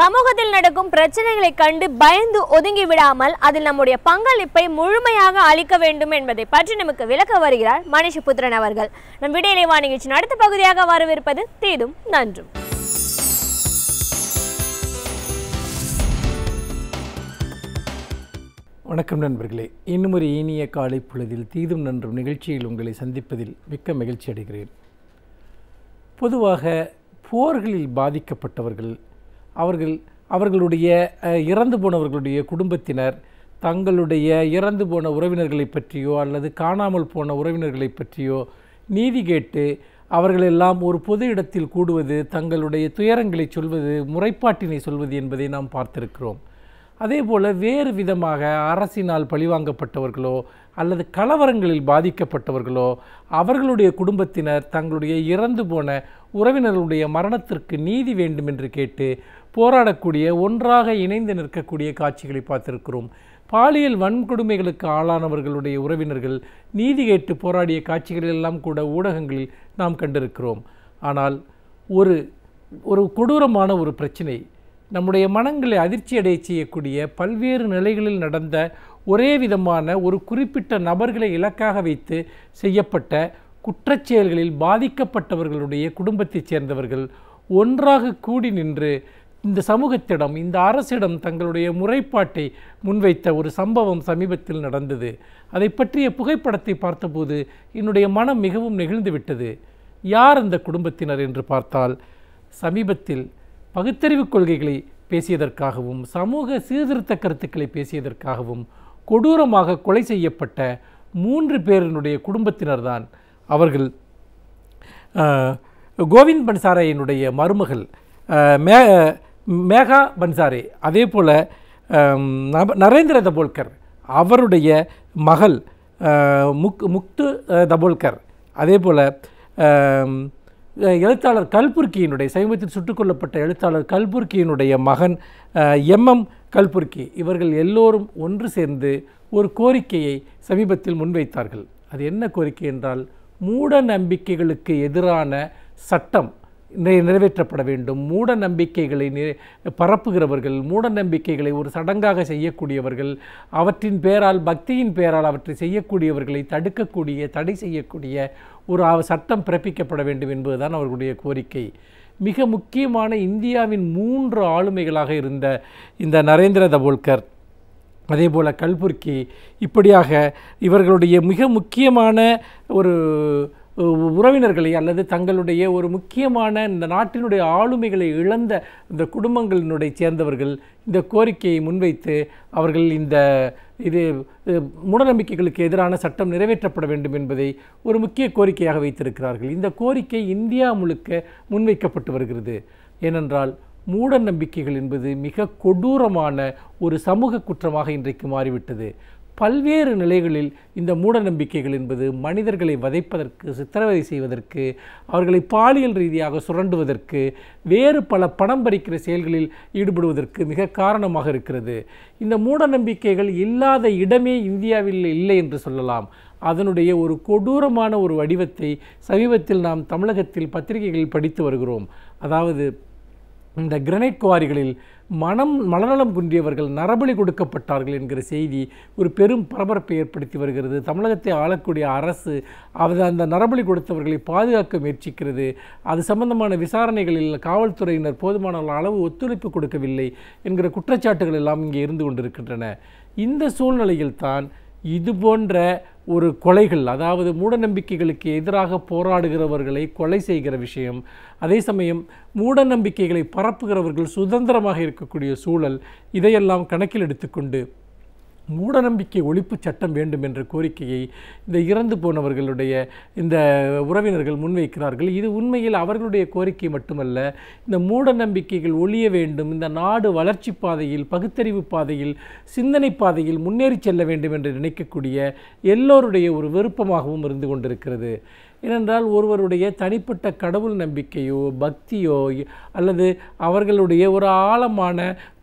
சமூகத்தில் நடக்கும் பிரச்சனைகளை கண்டு பயந்து ஒதுங்கி விடாமல் அதில் நம்முடைய பங்களிப்பை முழுமையாக அளிக்க வேண்டும் என்பதை பற்றி நமக்கு விளக்க வருகிறார் மணிஷபுத்திரன் அவர்கள் நம் விடையிலேவா நிகழ்ச்சியின் அடுத்த பகுதியாக வரவிருப்பது தீதும் நன்றும் வணக்கம் நண்பர்களே இன்னும் ஒரு இனிய காலை பொழுதில் தீதும் நன்றும் நிகழ்ச்சியில் உங்களை சந்திப்பதில் மிக்க மகிழ்ச்சி அடைகிறேன் பொதுவாக போர்களில் பாதிக்கப்பட்டவர்கள் அவர்கள் அவர்களுடைய இறந்து போனவர்களுடைய குடும்பத்தினர் தங்களுடைய இறந்து போன உறவினர்களை பற்றியோ அல்லது காணாமல் போன உறவினர்களை பற்றியோ நீதி கேட்டு அவர்களெல்லாம் ஒரு பொது இடத்தில் கூடுவது தங்களுடைய துயரங்களை சொல்வது முறைப்பாட்டினை சொல்வது என்பதை நாம் பார்த்திருக்கிறோம் அதே போல் வேறு விதமாக அரசினால் பழிவாங்கப்பட்டவர்களோ அல்லது கலவரங்களில் பாதிக்கப்பட்டவர்களோ அவர்களுடைய குடும்பத்தினர் தங்களுடைய இறந்து போன உறவினர்களுடைய மரணத்திற்கு நீதி வேண்டும் என்று கேட்டு போராடக்கூடிய ஒன்றாக இணைந்து நிற்கக்கூடிய காட்சிகளை பார்த்திருக்கிறோம் பாலியல் வன்கொடுமைகளுக்கு ஆளானவர்களுடைய உறவினர்கள் நீதி கேட்டு போராடிய காட்சிகளெல்லாம் கூட ஊடகங்களில் நாம் கண்டிருக்கிறோம் ஆனால் ஒரு ஒரு கொடூரமான ஒரு பிரச்சனை நம்முடைய மனங்களை அதிர்ச்சி அடைய செய்யக்கூடிய பல்வேறு நிலைகளில் நடந்த ஒரே விதமான ஒரு குறிப்பிட்ட நபர்களை இலக்காக வைத்து செய்யப்பட்ட குற்றச்செயல்களில் பாதிக்கப்பட்டவர்களுடைய குடும்பத்தைச் சேர்ந்தவர்கள் ஒன்றாக கூடி நின்று இந்த சமூகத்திடம் இந்த அரசிடம் தங்களுடைய முறைப்பாட்டை முன்வைத்த ஒரு சம்பவம் சமீபத்தில் நடந்தது அதை பற்றிய புகைப்படத்தை பார்த்தபோது என்னுடைய மனம் மிகவும் நெகிழ்ந்து விட்டது யார் அந்த குடும்பத்தினர் என்று பார்த்தால் சமீபத்தில் பகுத்தறிவு கொள்கைகளை பேசியதற்காகவும் சமூக சீர்திருத்த கருத்துக்களை பேசியதற்காகவும் கொடூரமாக கொலை செய்யப்பட்ட மூன்று பேரினுடைய குடும்பத்தினர்தான் அவர்கள் கோவிந்த் பன்சாரையினுடைய மருமகள் மே மேகா பன்சாரே அதே போல் நரேந்திர தபோல்கர் அவருடைய மகள் முக் முக்து தபோல்கர் அதே போல் எழுத்தாளர் கல்புர்கியினுடைய சமீபத்தில் சுட்டுக் கொல்லப்பட்ட எழுத்தாளர் கல்புர்கியினுடைய மகன் எம்எம் கல்புர்கி இவர்கள் எல்லோரும் ஒன்று சேர்ந்து ஒரு கோரிக்கையை சமீபத்தில் முன்வைத்தார்கள் அது என்ன கோரிக்கை என்றால் மூட நம்பிக்கைகளுக்கு எதிரான சட்டம் நிறைவேற்றப்பட வேண்டும் மூட நம்பிக்கைகளை பரப்புகிறவர்கள் மூட நம்பிக்கைகளை ஒரு சடங்காக செய்யக்கூடியவர்கள் அவற்றின் பேரால் பக்தியின் பேரால் அவற்றை செய்யக்கூடியவர்களை தடுக்கக்கூடிய தடை செய்யக்கூடிய ஒரு சட்டம் பிறப்பிக்கப்பட வேண்டும் என்பதுதான் அவர்களுடைய கோரிக்கை மிக முக்கியமான இந்தியாவின் மூன்று ஆளுமைகளாக இருந்த இந்த நரேந்திர தபோல்கர் அதேபோல் கல்புர்கி கல்புர்க்கி இப்படியாக இவர்களுடைய மிக முக்கியமான ஒரு உறவினர்களை அல்லது தங்களுடைய ஒரு முக்கியமான இந்த நாட்டினுடைய ஆளுமைகளை இழந்த இந்த குடும்பங்களினுடைய சேர்ந்தவர்கள் இந்த கோரிக்கையை முன்வைத்து அவர்கள் இந்த இது மூடநம்பிக்கைகளுக்கு எதிரான சட்டம் நிறைவேற்றப்பட வேண்டும் என்பதை ஒரு முக்கிய கோரிக்கையாக வைத்திருக்கிறார்கள் இந்த கோரிக்கை இந்தியா முழுக்க முன்வைக்கப்பட்டு வருகிறது ஏனென்றால் மூட நம்பிக்கைகள் என்பது மிக கொடூரமான ஒரு சமூக குற்றமாக இன்றைக்கு மாறிவிட்டது பல்வேறு நிலைகளில் இந்த மூட நம்பிக்கைகள் என்பது மனிதர்களை வதைப்பதற்கு சித்திரவதை செய்வதற்கு அவர்களை பாலியல் ரீதியாக சுரண்டுவதற்கு வேறு பல பணம் பறிக்கிற செயல்களில் ஈடுபடுவதற்கு மிக காரணமாக இருக்கிறது இந்த மூட நம்பிக்கைகள் இல்லாத இடமே இந்தியாவில் இல்லை என்று சொல்லலாம் அதனுடைய ஒரு கொடூரமான ஒரு வடிவத்தை சமீபத்தில் நாம் தமிழகத்தில் பத்திரிகைகளில் படித்து வருகிறோம் அதாவது இந்த கிரனைட் குவாரிகளில் மனம் மனநலம் குன்றியவர்கள் நரபலி கொடுக்கப்பட்டார்கள் என்கிற செய்தி ஒரு பெரும் பரபரப்பை ஏற்படுத்தி வருகிறது தமிழகத்தை ஆளக்கூடிய அரசு அது அந்த நரபலி கொடுத்தவர்களை பாதுகாக்க முயற்சிக்கிறது அது சம்பந்தமான விசாரணைகளில் காவல்துறையினர் போதுமான அளவு ஒத்துழைப்பு கொடுக்கவில்லை என்கிற குற்றச்சாட்டுகள் எல்லாம் இங்கே இருந்து கொண்டிருக்கின்றன இந்த சூழ்நிலையில் தான் இது போன்ற ஒரு கொலைகள் அதாவது மூடநம்பிக்கைகளுக்கு எதிராக போராடுகிறவர்களை கொலை செய்கிற விஷயம் அதே சமயம் மூடநம்பிக்கைகளை பரப்புகிறவர்கள் சுதந்திரமாக இருக்கக்கூடிய சூழல் இதையெல்லாம் கணக்கில் எடுத்துக்கொண்டு மூடநம்பிக்கை ஒழிப்பு சட்டம் வேண்டும் என்ற கோரிக்கையை இந்த இறந்து போனவர்களுடைய இந்த உறவினர்கள் முன்வைக்கிறார்கள் இது உண்மையில் அவர்களுடைய கோரிக்கை மட்டுமல்ல இந்த மூடநம்பிக்கைகள் ஒழிய வேண்டும் இந்த நாடு வளர்ச்சி பாதையில் பகுத்தறிவு பாதையில் சிந்தனை பாதையில் முன்னேறி செல்ல வேண்டும் என்று நினைக்கக்கூடிய எல்லோருடைய ஒரு விருப்பமாகவும் இருந்து கொண்டிருக்கிறது ஏனென்றால் ஒருவருடைய தனிப்பட்ட கடவுள் நம்பிக்கையோ பக்தியோ அல்லது அவர்களுடைய ஒரு ஆழமான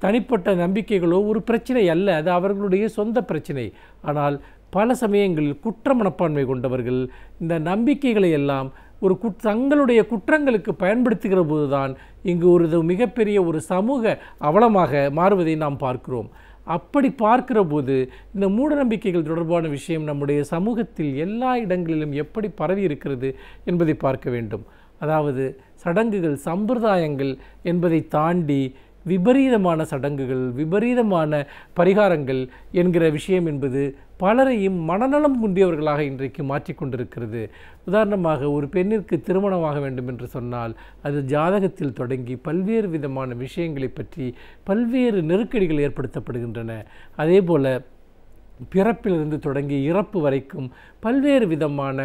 தனிப்பட்ட நம்பிக்கைகளோ ஒரு பிரச்சனை அல்ல அது அவர்களுடைய சொந்த பிரச்சனை ஆனால் பல சமயங்களில் குற்ற மனப்பான்மை கொண்டவர்கள் இந்த நம்பிக்கைகளை எல்லாம் ஒரு குட் தங்களுடைய குற்றங்களுக்கு பயன்படுத்துகிற போதுதான் இங்கு ஒரு மிகப்பெரிய ஒரு சமூக அவலமாக மாறுவதை நாம் பார்க்கிறோம் அப்படி பார்க்கிற போது இந்த மூடநம்பிக்கைகள் தொடர்பான விஷயம் நம்முடைய சமூகத்தில் எல்லா இடங்களிலும் எப்படி பரவி இருக்கிறது என்பதை பார்க்க வேண்டும் அதாவது சடங்குகள் சம்பிரதாயங்கள் என்பதை தாண்டி விபரீதமான சடங்குகள் விபரீதமான பரிகாரங்கள் என்கிற விஷயம் என்பது பலரையும் மனநலம் குண்டியவர்களாக இன்றைக்கு மாற்றிக்கொண்டிருக்கிறது உதாரணமாக ஒரு பெண்ணிற்கு திருமணமாக வேண்டும் என்று சொன்னால் அது ஜாதகத்தில் தொடங்கி பல்வேறு விதமான விஷயங்களை பற்றி பல்வேறு நெருக்கடிகள் ஏற்படுத்தப்படுகின்றன அதே போல் பிறப்பிலிருந்து தொடங்கி இறப்பு வரைக்கும் பல்வேறு விதமான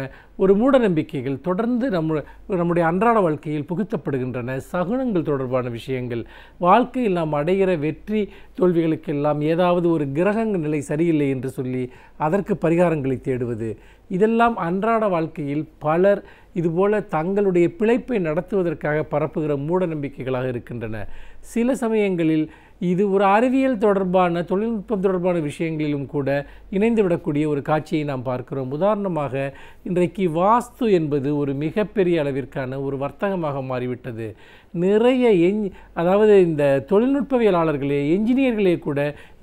ஒரு மூடநம்பிக்கைகள் தொடர்ந்து நம்ம நம்முடைய அன்றாட வாழ்க்கையில் புகுத்தப்படுகின்றன சகுனங்கள் தொடர்பான விஷயங்கள் வாழ்க்கையில் நாம் அடைகிற வெற்றி தோல்விகளுக்கெல்லாம் ஏதாவது ஒரு கிரகங்க நிலை சரியில்லை என்று சொல்லி அதற்கு பரிகாரங்களை தேடுவது இதெல்லாம் அன்றாட வாழ்க்கையில் பலர் இதுபோல் தங்களுடைய பிழைப்பை நடத்துவதற்காக பரப்புகிற மூட நம்பிக்கைகளாக இருக்கின்றன சில சமயங்களில் இது ஒரு அறிவியல் தொடர்பான தொழில்நுட்பம் தொடர்பான விஷயங்களிலும் கூட இணைந்துவிடக்கூடிய ஒரு காட்சியை நாம் பார்க்கிறோம் உதாரணமாக இன்றைக்கு வாஸ்து என்பது ஒரு மிகப்பெரிய அளவிற்கான ஒரு வர்த்தகமாக மாறிவிட்டது நிறைய எஞ் அதாவது இந்த தொழில்நுட்பவியலாளர்களே என்ஜினியர்களே கூட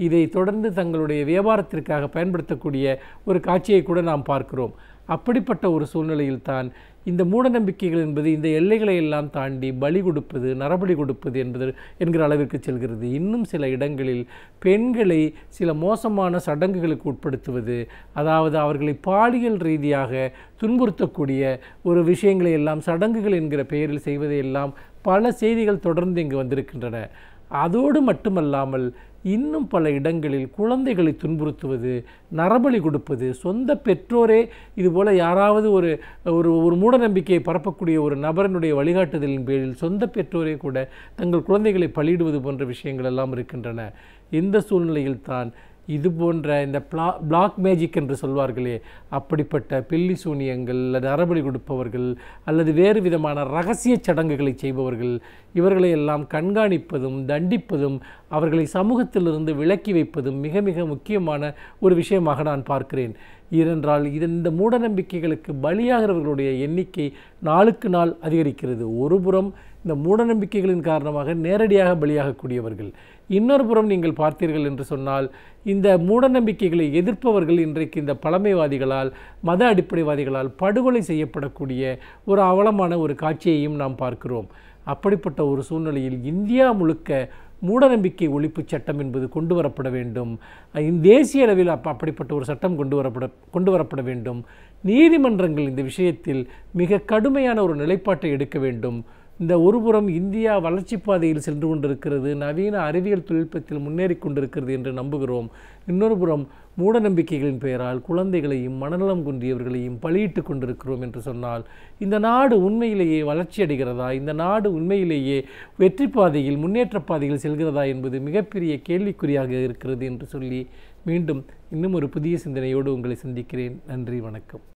இதை தொடர்ந்து தங்களுடைய வியாபாரத்திற்காக பயன்படுத்தக்கூடிய ஒரு காட்சியை கூட நாம் பார்க்கிறோம் அப்படிப்பட்ட ஒரு சூழ்நிலையில்தான் இந்த மூட நம்பிக்கைகள் என்பது இந்த எல்லைகளை எல்லாம் தாண்டி பலி கொடுப்பது நரபலி கொடுப்பது என்பது என்கிற அளவிற்கு செல்கிறது இன்னும் சில இடங்களில் பெண்களை சில மோசமான சடங்குகளுக்கு உட்படுத்துவது அதாவது அவர்களை பாலியல் ரீதியாக துன்புறுத்தக்கூடிய ஒரு விஷயங்களை எல்லாம் சடங்குகள் என்கிற பெயரில் செய்வதையெல்லாம் பல செய்திகள் தொடர்ந்து இங்கு வந்திருக்கின்றன அதோடு மட்டுமல்லாமல் இன்னும் பல இடங்களில் குழந்தைகளை துன்புறுத்துவது நரபலி கொடுப்பது சொந்த பெற்றோரே இதுபோல் யாராவது ஒரு ஒரு ஒரு மூடநம்பிக்கையை பரப்பக்கூடிய ஒரு நபரனுடைய வழிகாட்டுதலின் பேரில் சொந்த பெற்றோரே கூட தங்கள் குழந்தைகளை பலியிடுவது போன்ற விஷயங்கள் எல்லாம் இருக்கின்றன இந்த சூழ்நிலையில் தான் இது போன்ற இந்த பிளா பிளாக் மேஜிக் என்று சொல்வார்களே அப்படிப்பட்ட பில்லி சூனியங்கள் அல்லது அறபலி கொடுப்பவர்கள் அல்லது வேறு விதமான ரகசிய சடங்குகளை செய்பவர்கள் இவர்களை எல்லாம் கண்காணிப்பதும் தண்டிப்பதும் அவர்களை சமூகத்திலிருந்து விலக்கி வைப்பதும் மிக மிக முக்கியமான ஒரு விஷயமாக நான் பார்க்கிறேன் ஏனென்றால் இந்த மூடநம்பிக்கைகளுக்கு பலியாகிறவர்களுடைய எண்ணிக்கை நாளுக்கு நாள் அதிகரிக்கிறது ஒருபுறம் இந்த மூடநம்பிக்கைகளின் காரணமாக நேரடியாக பலியாகக்கூடியவர்கள் இன்னொரு புறம் நீங்கள் பார்த்தீர்கள் என்று சொன்னால் இந்த மூடநம்பிக்கைகளை எதிர்ப்பவர்கள் இன்றைக்கு இந்த பழமைவாதிகளால் மத அடிப்படைவாதிகளால் படுகொலை செய்யப்படக்கூடிய ஒரு அவலமான ஒரு காட்சியையும் நாம் பார்க்கிறோம் அப்படிப்பட்ட ஒரு சூழ்நிலையில் இந்தியா முழுக்க மூடநம்பிக்கை ஒழிப்பு சட்டம் என்பது கொண்டு வரப்பட வேண்டும் தேசிய அளவில் அப் அப்படிப்பட்ட ஒரு சட்டம் கொண்டு வரப்பட கொண்டு வரப்பட வேண்டும் நீதிமன்றங்கள் இந்த விஷயத்தில் மிக கடுமையான ஒரு நிலைப்பாட்டை எடுக்க வேண்டும் இந்த ஒருபுறம் இந்தியா வளர்ச்சி பாதையில் சென்று கொண்டிருக்கிறது நவீன அறிவியல் தொழில்நுட்பத்தில் முன்னேறி கொண்டிருக்கிறது என்று நம்புகிறோம் இன்னொரு புறம் மூட நம்பிக்கைகளின் பெயரால் குழந்தைகளையும் மனநலம் குன்றியவர்களையும் பலியிட்டு கொண்டிருக்கிறோம் என்று சொன்னால் இந்த நாடு உண்மையிலேயே வளர்ச்சி அடைகிறதா இந்த நாடு உண்மையிலேயே வெற்றி பாதையில் முன்னேற்ற பாதையில் செல்கிறதா என்பது மிகப்பெரிய கேள்விக்குறியாக இருக்கிறது என்று சொல்லி மீண்டும் இன்னும் ஒரு புதிய சிந்தனையோடு உங்களை சந்திக்கிறேன் நன்றி வணக்கம்